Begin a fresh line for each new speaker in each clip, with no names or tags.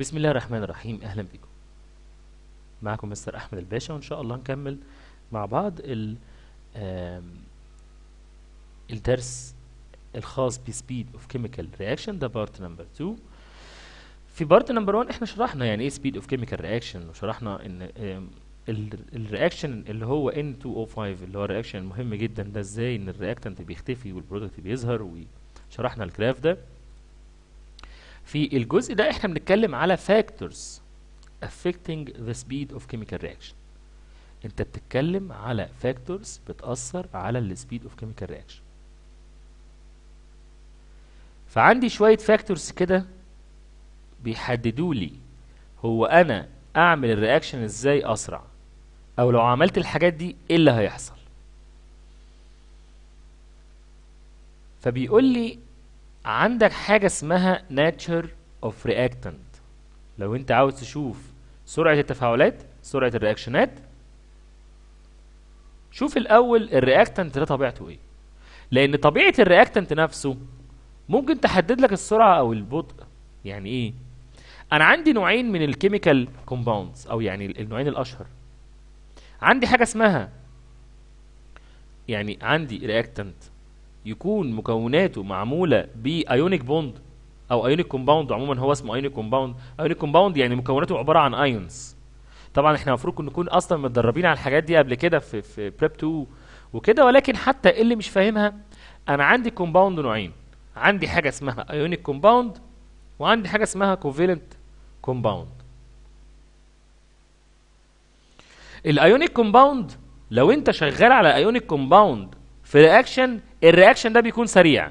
بسم الله الرحمن الرحيم اهلا بيكم معكم مستر احمد الباشا وان شاء الله نكمل مع بعض الدرس الخاص بسبيد اوف كيميكال رياكشن ده بارت نمبر 2 في بارت نمبر 1 احنا شرحنا يعني ايه سبيد اوف كيميكال رياكشن وشرحنا ان الرياكشن اللي هو N2O5 اللي هو الرياكشن المهم جدا ده ازاي ان الرياكتنت بيختفي والبرودكت بيظهر وشرحنا الجراف ده في الجزء ده احنا بنتكلم على factors affecting the speed of chemical reaction انت بتتكلم على factors بتأثر على السبيد of chemical reaction فعندي شوية factors كده بيحددوا لي هو انا اعمل الرياكشن ازاي اسرع او لو عملت الحاجات دي ايه اللي هيحصل فبيقول لي عندك حاجة اسمها nature of reactant لو انت عاوز تشوف سرعة التفاعلات سرعة الرياكشنات شوف الأول الرياكتنت ده طبيعته ايه لأن طبيعة الرياكتنت نفسه ممكن تحدد لك السرعة أو البطء يعني ايه أنا عندي نوعين من الكيميكال كومباوندز أو يعني النوعين الأشهر عندي حاجة اسمها يعني عندي رياكتنت يكون مكوناته معمولة بأيونيك بوند أو أيونيك كومباوند عموما هو اسمه أيونيك كومباوند أيونيك كومباوند يعني مكوناته عبارة عن أيونز طبعا احنا المفروض نكون اصلا متدربين على الحاجات دي قبل كده في في بريب 2 وكده ولكن حتى إيه اللي مش فاهمها انا عندي كومباوند نوعين عندي حاجه اسمها ايونيك كومباوند وعندي حاجه اسمها كوفيلنت كومباوند الايونيك كومباوند لو انت شغال على ايونيك كومباوند في رياكشن الرياكشن ده بيكون سريع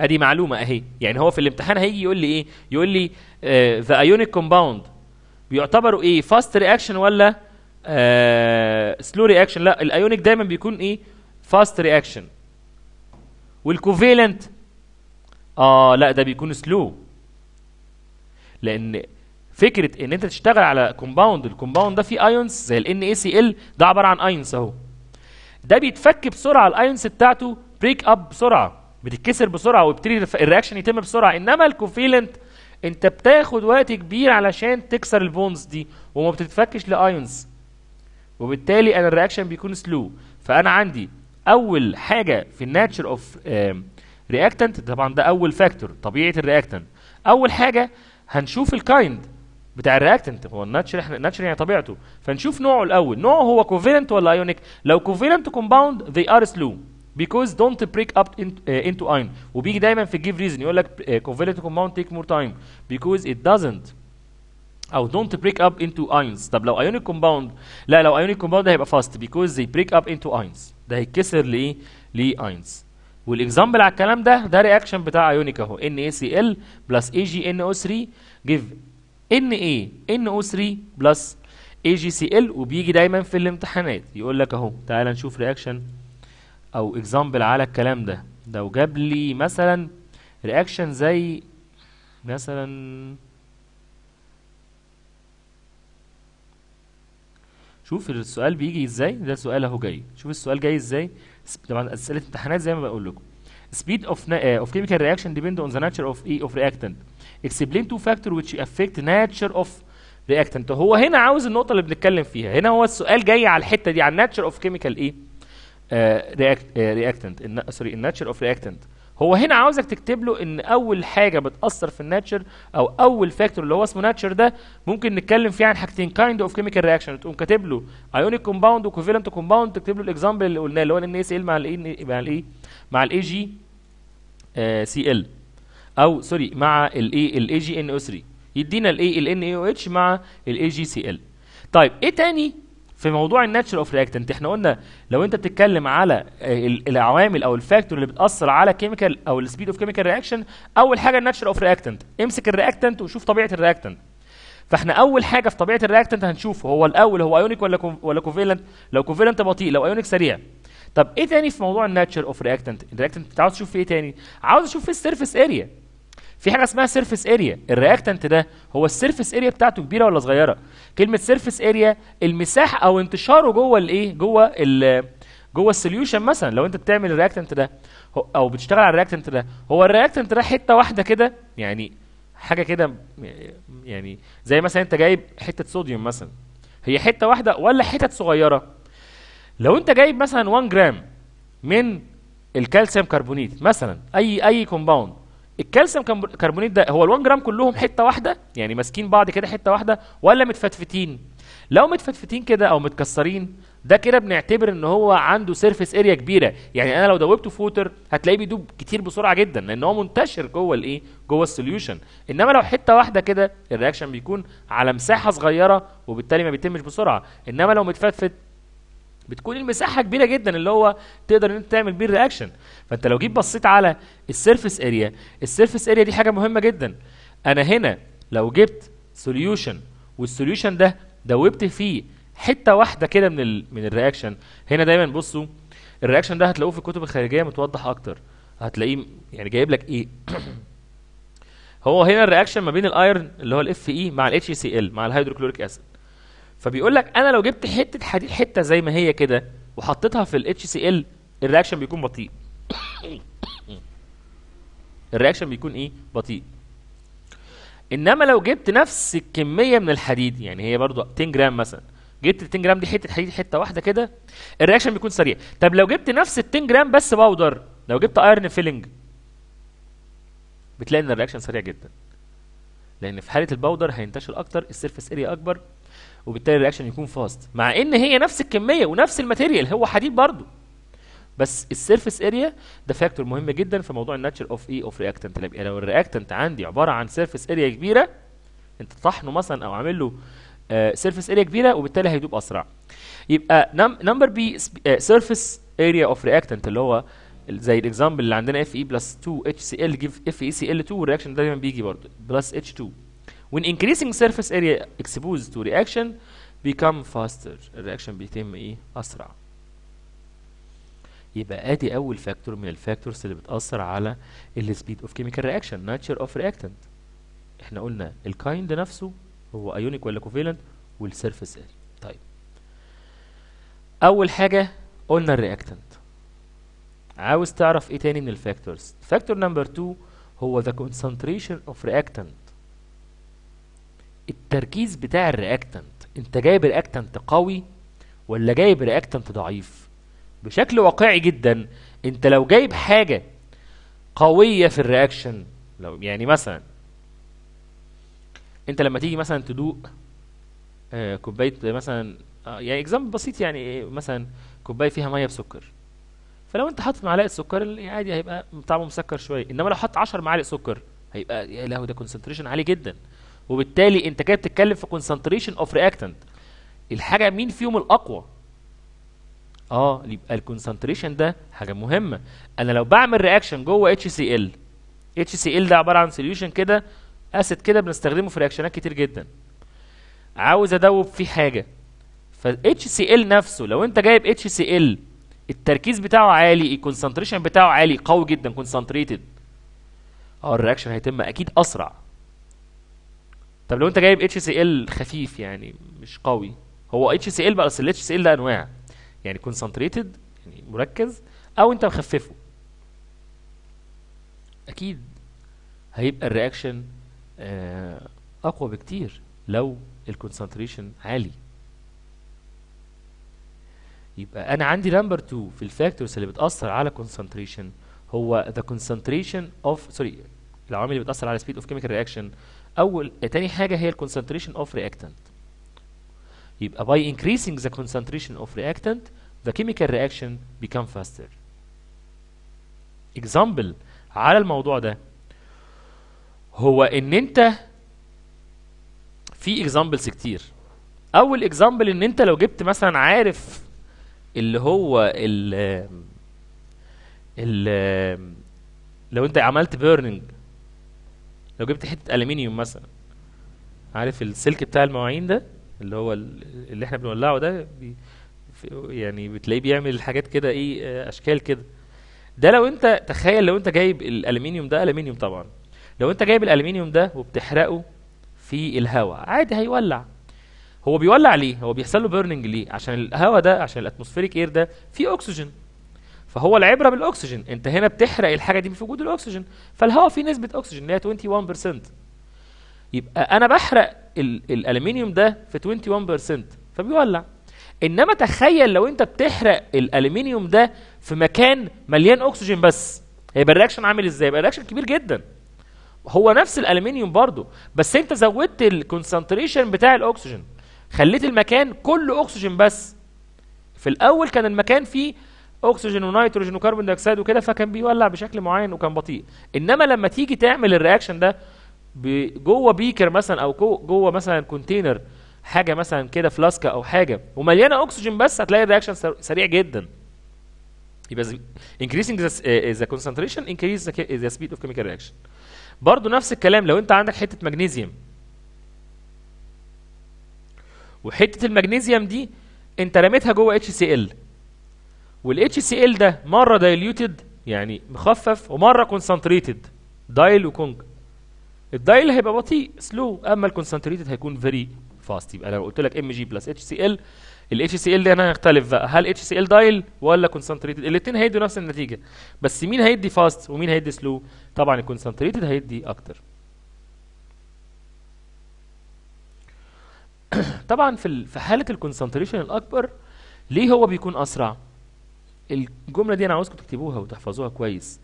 ادي معلومه اهي يعني هو في الامتحان هيجي يقول لي ايه يقول لي ذا ايونيك كومباوند بيعتبروا ايه فاست رياكشن ولا سلو آه، رياكشن لا الايونيك دايما بيكون ايه فاست رياكشن والكوفيلنت اه لا ده بيكون سلو لان فكره ان انت تشتغل على كومباوند الكومباوند ده فيه ايونز زي ال NaCl ده عباره عن ايونز اهو ده بيتفك بسرعه الايونز بتاعته بريك اب بسرعه بتتكسر بسرعه ويبتدي الرياكشن يتم بسرعه انما الكوفيلنت انت بتاخد وقت كبير علشان تكسر البونز دي وما بتتفكش لايونز وبالتالي انا الرياكشن بيكون سلو فانا عندي اول حاجه في الناتشر اوف رياكتنت طبعا ده اول فاكتور طبيعه الرياكتنت اول حاجه هنشوف الكايند بتاع الرياكتنت هو الناتشر احنا الناتشر يعني طبيعته فنشوف نوعه الاول نوعه هو كوفيلنت ولا ايونيك لو كوفيلنت كومباوند ذي ار سلو because don't break up in, uh, into iron وبيجي دايما في give reason يقول لك covalent compound take more time because it doesn't او don't break up into ions طب لو ionic compound لا لو ionic compound ده هيبقى fast because they break up into ions ده هيتكسر لايه؟ لايونز والاكزامبل على الكلام ده ده رياكشن بتاع ايونيك اهو NaCl plus AgNO3 give nano 3 plus AgCl وبيجي دايما في الامتحانات يقول لك اهو تعال نشوف رياكشن او اكزامبل على الكلام ده لو جاب لي مثلا رياكشن زي مثلا شوف السؤال بيجي ازاي ده سؤال اهو جاي شوف السؤال جاي ازاي طبعا اسئله امتحانات زي ما بقول لكم speed of uh, of chemical reaction depend on the nature of e of reactant explain two factor which affect nature of reactant هو هنا عاوز النقطه اللي بنتكلم فيها هنا هو السؤال جاي على الحته دي على nature of chemical ايه رياكتنت سوري الناتشر اوف رياكتنت هو هنا عاوزك تكتب له ان اول حاجه بتاثر في الناتشر او اول فاكتور اللي هو اسمه ناتشر ده ممكن نتكلم فيه عن حاجتين كايند اوف كيميكال رياكشن تقوم كاتب له ايونيك كومباوند وكوفيلنت كومباوند تكتب له الاكزامبل اللي قلناه اللي هو ان اس ال مع الاي مع الاي آه، مع الاي جي سي ال او سوري مع الاي الاي جي ان او 3 يدينا الاي ال ان او اتش مع الاي جي سي ال طيب ايه تاني في موضوع الناتشر اوف رياكتنت احنا قلنا لو انت بتتكلم على العوامل او الفاكتور اللي بتاثر على كيميكال او السبيد اوف كيميكال رياكشن اول حاجه الناتشر اوف رياكتنت امسك الرياكتنت وشوف طبيعه الرياكتنت فاحنا اول حاجه في طبيعه الرياكتنت هنشوف هو الاول هو ايونيك ولا ولا كوفيلنت لو كوفيلنت بطيء لو ايونيك سريع طب ايه تاني في موضوع الناتشر اوف رياكتنت الرياكتنت انت عاوز تشوف في ايه تاني عاوز اشوف في السيرفيس اريا في حاجه اسمها سيرفيس اريا الرياكتنت ده هو السيرفيس اريا بتاعته كبيره ولا صغيره كلمه سيرفيس اريا المساحه او انتشاره جوه الايه جوه ال جوه السوليوشن مثلا لو انت بتعمل الرياكتنت ده او بتشتغل على الرياكتنت ده هو الرياكتنت ده حته واحده كده يعني حاجه كده يعني زي مثلا انت جايب حته صوديوم مثلا هي حته واحده ولا حتت صغيره لو انت جايب مثلا 1 جرام من الكالسيوم كربونيت مثلا اي اي كومباوند الكالسيوم كربونيت ده هو ال1 جرام كلهم حته واحده يعني ماسكين بعض كده حته واحده ولا متفتفتين لو متفتفتين كده او متكسرين ده كده بنعتبر ان هو عنده سيرفيس اريا كبيره يعني انا لو دوبته فوتر هتلاقيه بيدوب كتير بسرعه جدا لان هو منتشر جوه الايه جوه السوليوشن انما لو حته واحده كده الرياكشن بيكون على مساحه صغيره وبالتالي ما بيتمش بسرعه انما لو متفتفت بتكون المساحه كبيره جدا اللي هو تقدر ان انت تعمل بيه الرياكشن فانت لو جيت بصيت على السيرفس اريا السيرفس اريا دي حاجه مهمه جدا انا هنا لو جبت سوليوشن والسوليوشن ده دوبت فيه حته واحده كده من الـ من الرياكشن هنا دايما بصوا الرياكشن ده هتلاقوه في الكتب الخارجيه متوضح اكتر هتلاقيه يعني جايب لك ايه هو هنا الرياكشن ما بين الايرن اللي هو الاف اي مع الاتش سي ال مع الهيدروكلوريك اسيد فبيقول لك انا لو جبت حته حديد حته زي ما هي كده وحطيتها في الاتش سي ال الرياكشن بيكون بطيء الرياكشن بيكون ايه بطيء انما لو جبت نفس الكميه من الحديد يعني هي برضو 10 جرام مثلا جبت 10 جرام دي حته حديد حته واحده كده الرياكشن بيكون سريع طب لو جبت نفس ال 10 جرام بس باودر لو جبت ايرن فيلنج بتلاقي ان الرياكشن سريع جدا لان في حاله الباودر هينتشر اكتر السيرفس اريا اكبر وبالتالي الرياكشن يكون فاست مع ان هي نفس الكميه ونفس الماتيريال هو حديد برضه بس السيرفيس اريا ده فاكتور مهم جدا في موضوع الناتشر اوف اي اوف رياكتنت لو لو الرياكتنت عندي عباره عن سيرفيس اريا كبيره انت طحنه مثلا او عامل له سيرفيس آه، اريا كبيره وبالتالي هيدوب اسرع يبقى نمبر بي سيرفيس اريا اوف رياكتنت اللي هو زي الاكزامبل اللي عندنا اف اي بلس 2 اتش سي ال جيف اف اي سي ال 2 والرياكشن دايما بيجي برضه بلس اتش 2 when increasing surface area exposed to reaction become faster الرياكشن بيتم ايه اسرع يبقى ادي اول فاكتور من الفاكتورز اللي بتاثر على السبيد اوف كيميكال رياكشن ناتشر اوف رياكتنت احنا قلنا الكايند نفسه هو ايونيك ولا كوفيلنت والسيرفيس اريا طيب اول حاجه قلنا الرياكتنت عاوز تعرف ايه تاني من الفاكتورز فاكتور نمبر 2 هو the concentration of reactant التركيز بتاع الرياكتنت انت جايب رياكتنت قوي ولا جايب رياكتنت ضعيف بشكل واقعي جدا انت لو جايب حاجه قويه في الرياكشن لو يعني مثلا انت لما تيجي مثلا تدوق آه كوبايه مثلا آه يعني اكزامبل بسيط يعني إيه مثلا كوبايه فيها ميه بسكر فلو انت حاطط معلقه سكر عادي هيبقى طعمه مسكر شويه انما لو حط 10 معالق سكر هيبقى يا لهوي ده كونسنتريشن عالي جدا وبالتالي انت كده بتتكلم في كونسنتريشن اوف رياكتنت الحاجه مين فيهم الاقوى اه يبقى الكونسنتريشن ده حاجه مهمه انا لو بعمل رياكشن جوه اتش سي ال اتش سي ال ده عباره عن سوليوشن كده اسيد كده بنستخدمه في رياكشنات كتير جدا عاوز ادوب فيه حاجه فالاتش سي ال نفسه لو انت جايب اتش سي ال التركيز بتاعه عالي الكونسنتريشن بتاعه عالي قوي جدا كونسنتريتد اه الرياكشن هيتم اكيد اسرع طب لو انت جايب اتش سي ال خفيف يعني مش قوي هو اتش سي ال بقى اصل الاتش سي ال ده انواع يعني كونسنتريتد يعني مركز او انت مخففه اكيد هيبقى الرياكشن آه، اقوى بكتير لو الكونسنتريشن عالي يبقى انا عندي نمبر 2 في الفاكتورز اللي بتاثر على كونسنتريشن هو ذا كونسنتريشن اوف سوري العوامل اللي بتاثر على سبيد اوف كيميكال رياكشن اول تاني حاجه هي الكونسنتريشن اوف رياكتنت يبقى by increasing the concentration of reactant the chemical reaction become faster اكزامبل على الموضوع ده هو ان انت في اكزامبلز كتير اول اكزامبل ان انت لو جبت مثلا عارف اللي هو ال ال لو انت عملت بيرنينج لو جبت حته الومنيوم مثلا عارف السلك بتاع المواعين ده اللي هو اللي احنا بنولعه ده بي يعني بتلاقيه بيعمل حاجات كده ايه آه، اشكال كده ده لو انت تخيل لو انت جايب الالومنيوم ده الومنيوم طبعا لو انت جايب الالومنيوم ده وبتحرقه في الهواء عادي هيولع هو بيولع ليه هو بيحصل له بيرنينج ليه عشان الهواء ده عشان الاتموسفيريك اير ده فيه اكسجين فهو العبره بالاكسجين انت هنا بتحرق الحاجه دي في وجود الاكسجين فالهواء فيه نسبه اكسجين اللي هي 21% يبقى انا بحرق الالومنيوم ده في 21% فبيولع انما تخيل لو انت بتحرق الالومنيوم ده في مكان مليان اكسجين بس هيبقى الرياكشن عامل ازاي يبقى الرياكشن كبير جدا هو نفس الالومنيوم برضه بس انت زودت الكونسنتريشن بتاع الاكسجين خليت المكان كله اكسجين بس في الاول كان المكان فيه اكسجين ونيتروجين وكربون دايوكسيد وكده فكان بيولع بشكل معين وكان بطيء انما لما تيجي تعمل الرياكشن ده جوه بيكر مثلا او جوه مثلا كونتينر حاجه مثلا كده فلاسكه او حاجه ومليانه اكسجين بس هتلاقي الرياكشن سريع جدا يبقى increasing the, uh, the concentration increase the, the speed of chemical reaction برضو نفس الكلام لو انت عندك حته مغنيسيوم وحته المغنيسيوم دي انت رميتها جوه HCl والاتش سي ال ده مره دايليوتد يعني مخفف ومره كونسنتريتد دايل وكونج الدايل هيبقى بطيء سلو اما الكونسنتريتد هيكون فيري فاست يبقى لو قلت لك ام جي بلس اتش سي ال الاتش سي ال ده هنا هيختلف بقى هل اتش سي ال دايل ولا كونسنتريتد الاثنين هيدوا نفس النتيجه بس مين هيدي فاست ومين هيدي سلو طبعا الكونسنتريتد هيدي اكتر طبعا في في حاله الكونسنتريشن الاكبر ليه هو بيكون اسرع الجمله دي انا عاوزكم تكتبوها وتحفظوها كويس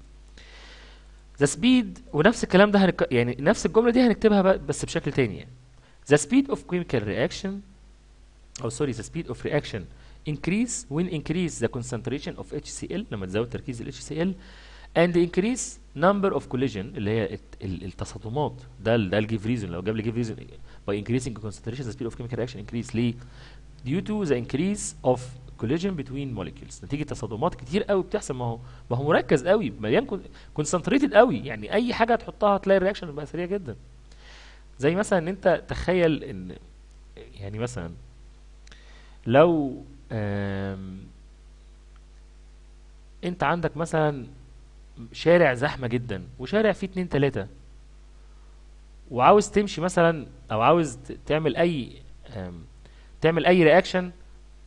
ذا سبيد ونفس الكلام ده هنك... يعني نفس الجمله دي هنكتبها بس بشكل تاني يعني ذا سبيد اوف chemical reaction او سوري ذا سبيد اوف reaction increase when increase the concentration of HCl لما تزود تركيز ال HCl and increase number of collision اللي هي التصادمات ده ده الجيف ريزون لو جاب لي جيف ريزون by increasing concentration the speed of chemical reaction increase ليه due to the increase of كوليجن بتوين موليكيولز نتيجه تصادمات كتير قوي بتحصل ما هو ما هو مركز قوي مليان كونسنتريتد قوي يعني اي حاجه هتحطها هتلاقي الرياكشن بقى سريع جدا زي مثلا ان انت تخيل ان يعني مثلا لو انت عندك مثلا شارع زحمه جدا وشارع فيه اتنين تلاته وعاوز تمشي مثلا او عاوز تعمل اي تعمل اي رياكشن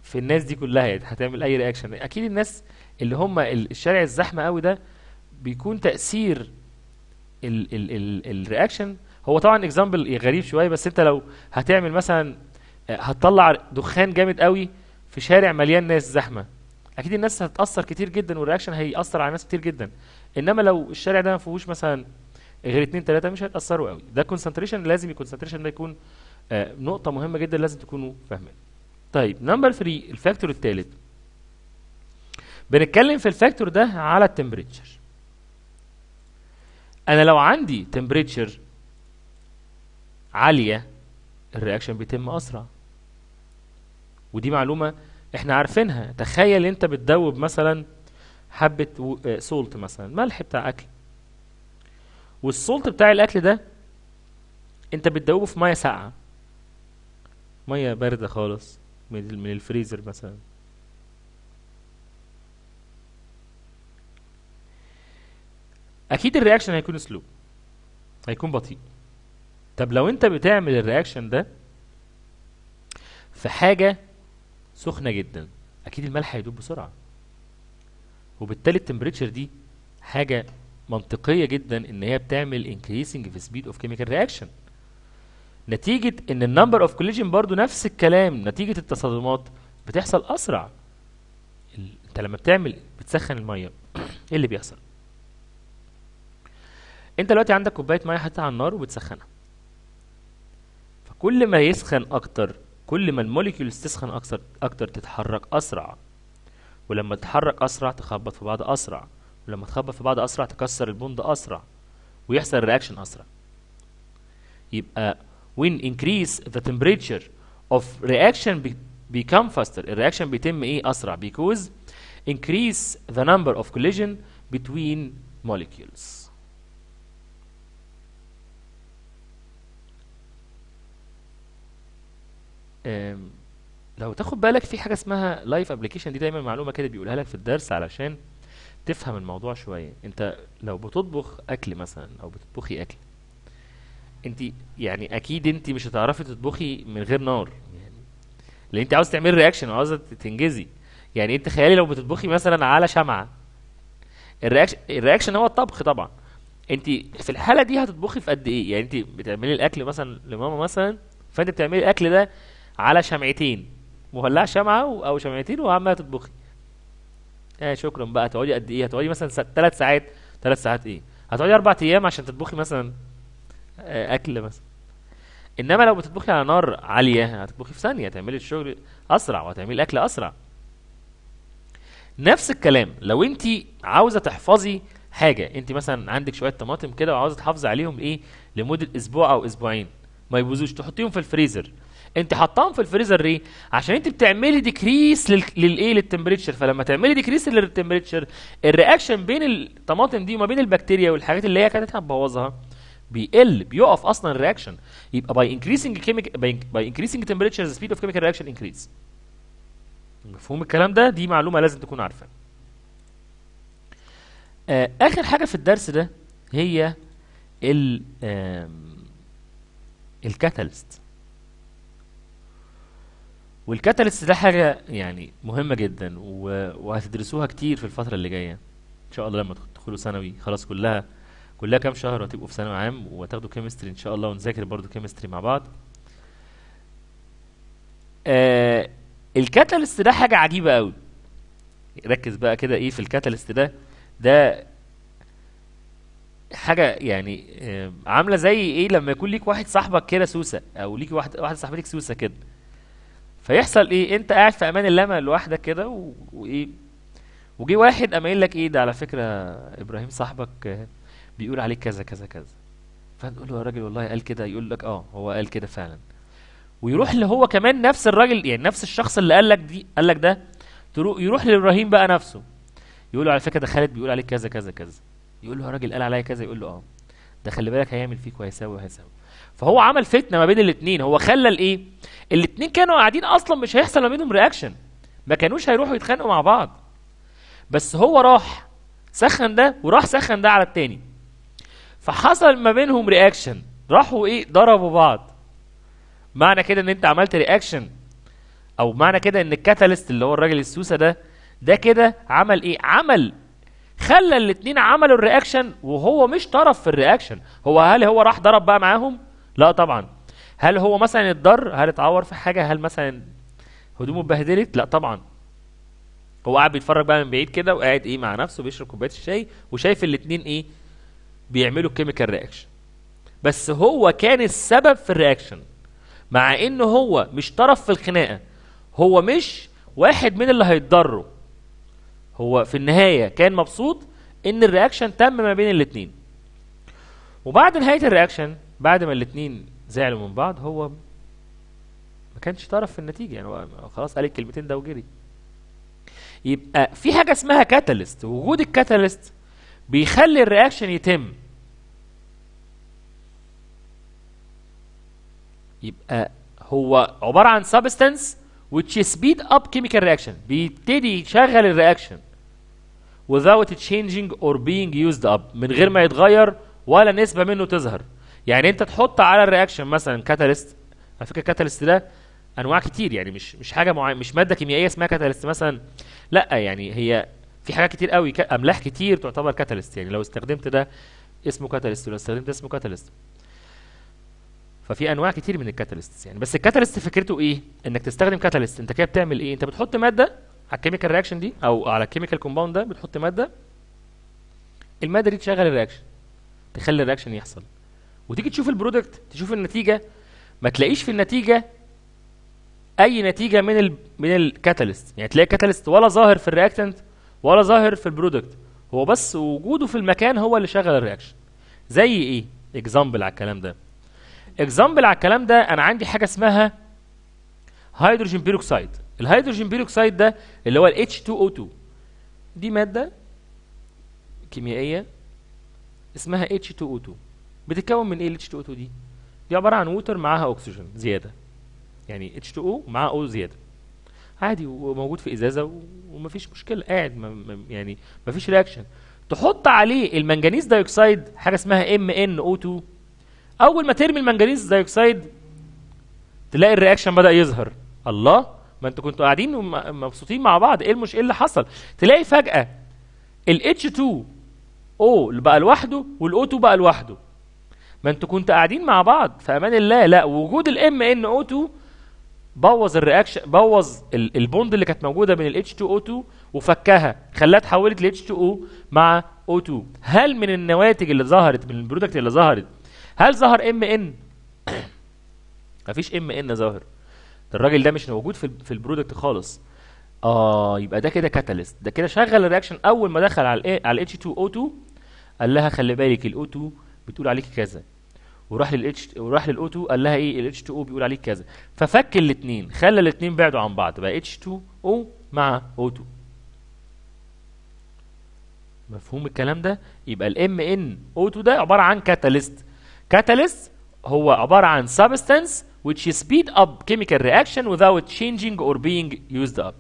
في الناس دي كلها يعني هتعمل اي رياكشن اكيد الناس اللي هم الشارع الزحمه قوي ده بيكون تاثير الرياكشن هو طبعا اكزامبل غريب شويه بس انت لو هتعمل مثلا آه، هتطلع دخان جامد قوي في شارع مليان ناس زحمه اكيد الناس هتتاثر كتير جدا والرياكشن هيأثر على ناس كتير جدا انما لو الشارع ده ما فيهوش مثلا غير اتنين تلاته مش هيتاثروا قوي ده كونسنتريشن لازم الكونسنتريشن ده يكون آه، نقطه مهمه جدا لازم تكونوا فاهمينها طيب نمبر 3 الفاكتور الثالث بنتكلم في الفاكتور ده على التمبريتشر انا لو عندي تمبريتشر عاليه الرياكشن بيتم اسرع ودي معلومه احنا عارفينها تخيل انت بتدوب مثلا حبه سولت آه، مثلا ملح بتاع اكل والسولت بتاع الاكل ده انت بتدوبه في ميه ساقعه ميه بارده خالص من من الفريزر مثلا اكيد الرياكشن هيكون سلو هيكون بطيء طب لو انت بتعمل الرياكشن ده في حاجه سخنه جدا اكيد الملح هيدوب بسرعه وبالتالي التمبريتشر دي حاجه منطقيه جدا ان هي بتعمل increasing في سبيد اوف كيميكال رياكشن نتيجة ان النمبر اوف كوليجن برضو نفس الكلام نتيجة التصادمات بتحصل اسرع انت لما بتعمل بتسخن المية ايه اللي بيحصل انت دلوقتي عندك كوباية مية حاططها على النار وبتسخنها فكل ما يسخن اكتر كل ما الموليكيولز تسخن اكتر اكتر تتحرك اسرع ولما تتحرك اسرع تخبط في بعض اسرع ولما تخبط في بعض اسرع تكسر البوند اسرع ويحصل رياكشن اسرع يبقى when increase the temperature of reaction be become faster الرياكشن بيتم ايه اسرع because increase the number of collision between molecules um, لو تاخد بالك في حاجه اسمها لايف ابلكيشن دي دايما معلومه كده بيقولها لك في الدرس علشان تفهم الموضوع شويه انت لو بتطبخ اكل مثلا او بتطبخي اكل انت يعني اكيد انت مش هتعرفي تطبخي من غير نار يعني لان انت عاوز تعملي رياكشن وعاوزه تنجزي يعني انت خيالي لو بتطبخي مثلا على شمعه الرياكشن الرياكشن هو الطبخ طبعا انت في الحاله دي هتطبخي في قد ايه يعني انت بتعملي الاكل مثلا لماما مثلا فانت بتعملي الاكل ده على شمعتين مولعه شمعه او شمعتين وعماله تطبخي اه شكرا بقى هتقعدي قد ايه هتقعدي مثلا ثلاث ساعات ثلاث ساعات ايه هتقعدي اربع ايام عشان تطبخي مثلا آه، اكل مثلا انما لو بتطبخي على نار عاليه هتطبخي في ثانيه هتعملي الشغل اسرع وهتعملي الاكل اسرع نفس الكلام لو انت عاوزه تحفظي حاجه انت مثلا عندك شويه طماطم كده وعاوزه تحافظي عليهم ايه لمده اسبوع او اسبوعين ما يبوظوش تحطيهم في الفريزر انت حطاهم في الفريزر ليه عشان انت بتعملي ديكريس للايه للتمبريتشر فلما تعملي ديكريس للتمبريتشر الرياكشن بين الطماطم دي وما بين البكتيريا والحاجات اللي هي كانت هتبوظها بيقل بيقف اصلا الرياكشن يبقى باي انكريسنج كيميكال باي انكريسنج تمبريتشر ذا سبيد اوف كيميكال رياكشن انكريز مفهوم الكلام ده دي معلومه لازم تكون عارفها آه اخر حاجه في الدرس ده هي ال الكاتاليست والكاتاليست ده حاجه يعني مهمه جدا وهتدرسوها كتير في الفتره اللي جايه ان شاء الله لما تدخلوا ثانوي خلاص كلها كلها كام شهر وهتبقوا في ثانوي عام وهتاخدوا كيمستري ان شاء الله ونذاكر برضو كيمستري مع بعض آه الكاتاليست ده حاجه عجيبه قوي ركز بقى كده ايه في الكاتاليست ده ده حاجه يعني آه عامله زي ايه لما يكون ليك واحد صاحبك كده سوسه او ليك واحد واحده صاحبتك سوسه كده فيحصل ايه انت قاعد في امان الله لوحدك كده وايه وجي واحد قام قايل لك ايه ده على فكره ابراهيم صاحبك آه بيقول عليك كذا كذا كذا فتقول له يا راجل والله قال كده يقول لك اه هو قال كده فعلا ويروح اللي هو كمان نفس الراجل يعني نفس الشخص اللي قال لك دي قال لك ده يروح لابراهيم بقى نفسه يقول له على فكره ده خالد بيقول عليك كذا كذا كذا يقول له يا راجل قال عليا كذا يقول له اه ده خلي بالك هيعمل فيك وهيساوي وهيساوي فهو عمل فتنه ما بين الاثنين هو خلى الايه الاثنين كانوا قاعدين اصلا مش هيحصل ما بينهم رياكشن ما كانوش هيروحوا يتخانقوا مع بعض بس هو راح سخن ده وراح سخن ده على التاني فحصل ما بينهم رياكشن راحوا ايه ضربوا بعض معنى كده ان انت عملت رياكشن او معنى كده ان الكاتاليست اللي هو الراجل السوسه ده ده كده عمل ايه عمل خلى الاثنين عملوا الرياكشن وهو مش طرف في الرياكشن هو هل هو راح ضرب بقى معاهم لا طبعا هل هو مثلا اتضر هل اتعور في حاجه هل مثلا هدومه اتبهدلت لا طبعا هو قاعد بيتفرج بقى من بعيد كده وقاعد ايه مع نفسه بيشرب كوبايه الشاي وشايف الاثنين ايه بيعملوا كيميكال رياكشن بس هو كان السبب في الرياكشن مع ان هو مش طرف في الخناقه هو مش واحد من اللي هيتضروا هو في النهايه كان مبسوط ان الرياكشن تم ما بين الاثنين وبعد نهايه الرياكشن بعد ما الاثنين زعلوا من بعض هو ما كانش طرف في النتيجه يعني هو خلاص قال الكلمتين ده وجري يبقى في حاجه اسمها كاتاليست وجود الكاتاليست بيخلي الرياكشن يتم يبقى هو عباره عن سبستنس which speed up chemical reaction بيبتدي يشغل الرياكشن without changing or being used up من غير ما يتغير ولا نسبه منه تظهر يعني انت تحط على الرياكشن مثلا كاتاليست على فكره الكاتاليست ده انواع كتير يعني مش مش حاجه معينه مش ماده كيميائيه اسمها كاتاليست مثلا لا يعني هي في حاجات كتير قوي املاح كتير تعتبر كاتاليست يعني لو استخدمت ده اسمه كاتاليست ولو استخدمت ده اسمه كاتاليست ففي انواع كتير من الكاتاليست يعني بس الكاتاليست فكرته ايه انك تستخدم كاتاليست انت كده بتعمل ايه انت بتحط ماده على الكيميكال رياكشن دي او على الكيميكال كومباوند ده بتحط ماده الماده دي تشغل الرياكشن تخلي الرياكشن يحصل وتيجي تشوف البرودكت تشوف النتيجه ما تلاقيش في النتيجه اي نتيجه من الـ من الكاتاليست يعني تلاقي كاتاليست ولا ظاهر في الرياكتنت ولا ظاهر في البرودكت هو بس وجوده في المكان هو اللي شغل الرياكشن زي ايه اكزامبل على الكلام ده اكزامبل على الكلام ده انا عندي حاجه اسمها هيدروجين بيروكسيد الهيدروجين بيروكسيد ده اللي هو ال H2O2 دي ماده كيميائيه اسمها H2O2 بتتكون من ايه ال H2O2 دي دي عباره عن ووتر معاها اكسجين زياده يعني H2O معاها O زياده عادي وموجود في ازازه ومفيش مشكله قاعد ما يعني مفيش رياكشن تحط عليه المنجنيز دايوكسيد حاجه اسمها ام ان او 2 اول ما ترمي المنجنيز دايوكسيد تلاقي الرياكشن بدا يظهر الله ما انتوا كنتوا قاعدين مبسوطين مع بعض ايه المش ايه اللي حصل تلاقي فجاه ال H2 O اللي بقى لوحده وال O2 بقى لوحده ما انتوا كنتوا قاعدين مع بعض في امان الله لا وجود ال او 2 بوظ الرياكشن بوظ البوند اللي كانت موجوده بين الاتش 2 او 2 وفكها خلاها اتحولت لاتش 2 او مع او 2 هل من النواتج اللي ظهرت من البرودكت اللي ظهرت هل ظهر ام ان مفيش ام ان ظاهر الراجل ده مش موجود في في البرودكت خالص اه يبقى ده كده كاتاليست ده كده شغل الرياكشن اول ما دخل على الـ على الاتش 2 او 2 قال لها خلي بالك الاو 2 بتقول عليك كذا وراح للاتش وراح للاو 2 قال لها ايه الاتش 2 او بيقول عليك كذا ففك الاثنين خلى الاثنين بعدوا عن بعض بقى اتش 2 او مع او 2 مفهوم الكلام ده يبقى الام ان او 2 ده عباره عن كاتاليست كاتاليست هو عباره عن سبستانس which speed up chemical reaction without changing or being used up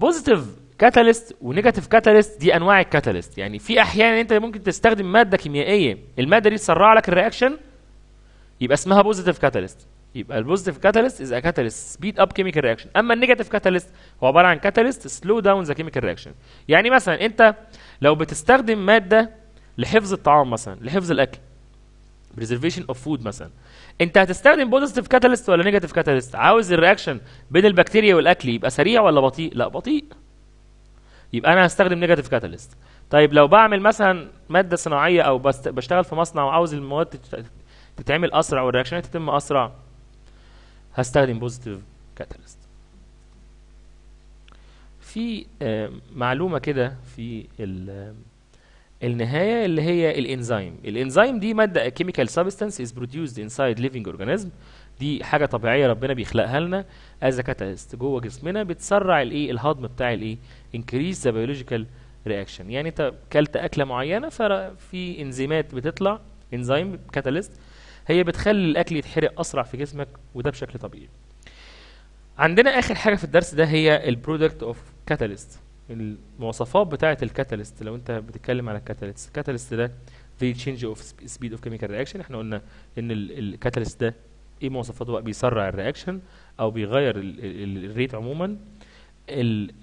positive كاتاليست ونيجاتيف كاتاليست دي انواع الكاتاليست يعني في احيانا انت ممكن تستخدم ماده كيميائيه الماده دي تسرع لك الرياكشن يبقى اسمها بوزيتيف كاتاليست يبقى البوزيتيف كاتاليست از ا كاتاليست سبيد اب كيميكال رياكشن اما النيجاتيف كاتاليست هو عباره عن كاتاليست سلو داون ذا كيميكال رياكشن يعني مثلا انت لو بتستخدم ماده لحفظ الطعام مثلا لحفظ الاكل بريزرفيشن اوف فود مثلا انت هتستخدم بوزيتيف كاتاليست ولا نيجاتيف كاتاليست عاوز الرياكشن بين البكتيريا والاكل يبقى سريع ولا بطيء لا بطيء يبقى انا هستخدم نيجاتيف كاتاليست طيب لو بعمل مثلا ماده صناعيه او بشتغل في مصنع وعاوز المواد تتعمل اسرع والرياكشنات تتم اسرع هستخدم بوزيتيف كاتاليست في آه، معلومه كده في النهايه اللي هي الانزيم الانزيم دي ماده كيميكال سبستانس از بروديوسد انسايد ليفينج اورجانيزم دي حاجه طبيعيه ربنا بيخلقها لنا از كاتاليست جوه جسمنا بتسرع الايه الهضم بتاع الايه انكريز ذا بيولوجيكال رياكشن يعني انت كلت اكله معينه ففي انزيمات بتطلع انزيم كاتاليست هي بتخلي الاكل يتحرق اسرع في جسمك وده بشكل طبيعي عندنا اخر حاجه في الدرس ده هي البرودكت اوف كاتاليست المواصفات بتاعه الكاتاليست لو انت بتتكلم على الكاتاليست الكاتاليست ده في تشينج اوف سبيد اوف كيميكال رياكشن احنا قلنا ان الكاتاليست ده ايه مواصفاته بقى بيسرع الرياكشن او بيغير الريت عموما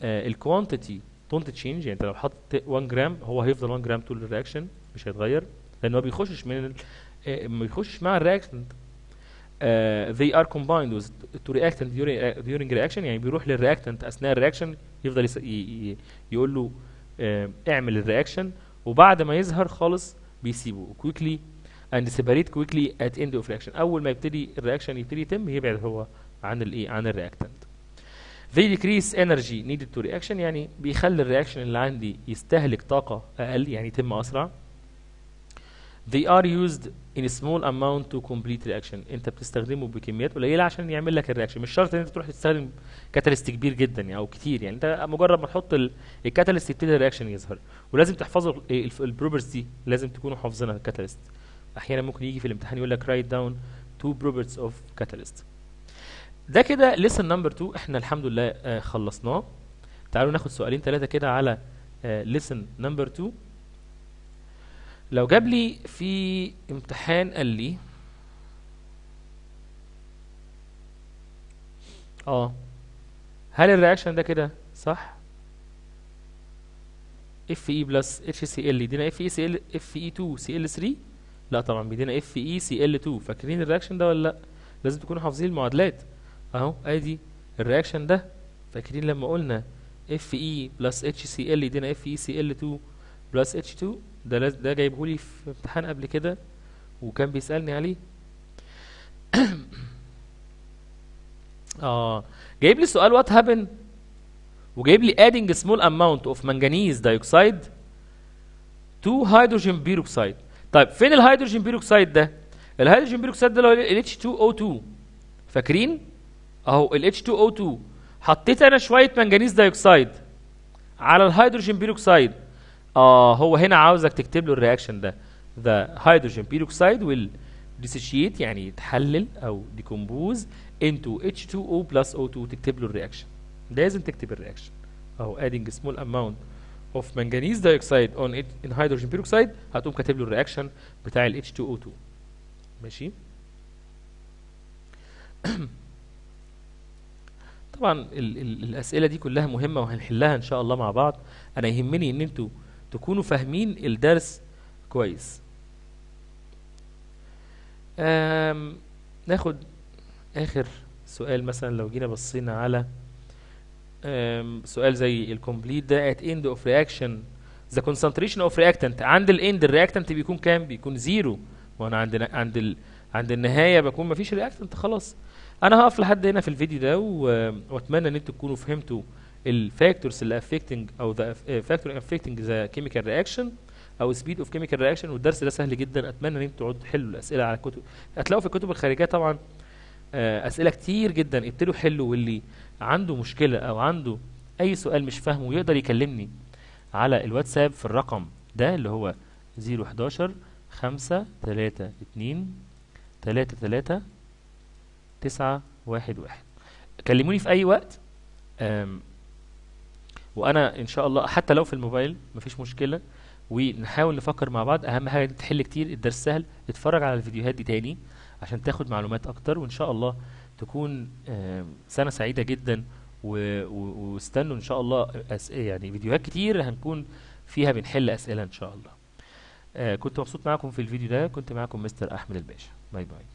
الكوانتيتي دونت تشينج يعني انت لو حطيت 1 جرام هو هيفضل 1 جرام طول الرياكشن مش هيتغير لان هو بيخشش من آه، ما بيخشش مع الرياكشن آه، Uh, they are combined with to reactant during, uh, during reaction يعني بيروح للرياكتنت اثناء الرياكشن يفضل يس... ي... يقول له uh, اعمل الرياكشن وبعد ما يظهر خالص بيسيبه quickly and separate quickly at end of reaction اول ما يبتدي الرياكشن يبتدي يتم يبعد هو عن الايه عن الرياكتنت they decrease energy needed to reaction يعني بيخلي الرياكشن اللي عندي يستهلك طاقه اقل يعني يتم اسرع they are used in small amount to complete reaction انت بتستخدمه بكميات قليله عشان يعمل لك الرياكشن مش شرط ان انت تروح تستخدم كاتاليست كبير جدا يعني او كتير يعني انت مجرد ما تحط الكاتاليست يبتدي الرياكشن يظهر ولازم تحفظوا البروبرز دي لازم تكونوا حافظينها الكاتاليست احيانا ممكن يجي في الامتحان يقول لك رايت داون تو properties اوف كاتاليست ده كده ليسن نمبر 2 احنا الحمد لله آه خلصناه تعالوا ناخد سؤالين ثلاثه كده على ليسن نمبر 2 لو جاب لي في امتحان قال لي اه هل الرياكشن ده كده صح اف اي بلس اتش سي ال يدينا اف اي سي ال اف اي 2 سي ال 3 لا طبعا بيدينا اف اي سي ال 2 فاكرين الرياكشن ده ولا لا لازم تكونوا حافظين المعادلات اهو ادي الرياكشن ده فاكرين لما قلنا اف اي بلس اتش سي ال يدينا اف اي سي ال 2 بلس اتش 2 ده لازم ده جايبهولي في امتحان قبل كده وكان بيسالني عليه اه جايب لي سؤال وات هابن وجايب لي adding small amount of manganese dioxide to hydrogen peroxide طيب فين الهيدروجين بيروكسيد ده الهيدروجين بيروكسيد ده اللي هو ال H2O2 فاكرين اهو ال H2O2 حطيت انا شويه منجنيز دايوكسيد على الهيدروجين بيروكسيد اه هو هنا عاوزك تكتب له الرياكشن ده ذا هيدروجين بيروكسيد ويل ديسيشيت يعني يتحلل او ديكومبوز انتو H2O بلس O2 تكتب له الرياكشن لازم تكتب الرياكشن اهو ادينج سمول اماونت of manganese dioxide on in hydrogen peroxide هتقوم كاتب له الرياكشن بتاع ال H2O2 ماشي طبعا ال ال الاسئله دي كلها مهمه وهنحلها ان شاء الله مع بعض انا يهمني ان انتوا تكونوا فاهمين الدرس كويس ناخد اخر سؤال مثلا لو جينا بصينا على سؤال زي الكومبليت ده ات اند اوف رياكشن ذا كونسنتريشن اوف رياكتنت عند الاند الرياكتنت بيكون كام بيكون زيرو ما انا عند عند ال... عند النهايه بكون مفيش رياكتنت خلاص انا هقف لحد هنا في الفيديو ده واتمنى ان انتوا تكونوا فهمتوا الفاكتورز اللي افكتنج او ذا فاكتور افكتنج ذا كيميكال رياكشن او سبيد اوف كيميكال رياكشن والدرس ده سهل جدا اتمنى ان انتوا تقعدوا تحلوا الاسئله على الكتب هتلاقوا في الكتب الخارجيه طبعا آه، اسئله كتير جدا ابتدوا حلوا واللي عنده مشكله او عنده اي سؤال مش فاهمه يقدر يكلمني على الواتساب في الرقم ده اللي هو 011 5 3 2 3 3 9 1 1 كلموني في اي وقت وانا ان شاء الله حتى لو في الموبايل مفيش مشكله ونحاول نفكر مع بعض اهم حاجه تحل كتير الدرس سهل اتفرج على الفيديوهات دي تاني عشان تاخد معلومات اكتر وان شاء الله تكون آه، سنه سعيده جدا واستنوا ان شاء الله يعني فيديوهات كتير هنكون فيها بنحل اسئله ان شاء الله آه، كنت مبسوط معاكم في الفيديو ده كنت معاكم مستر احمد الباشا باي باي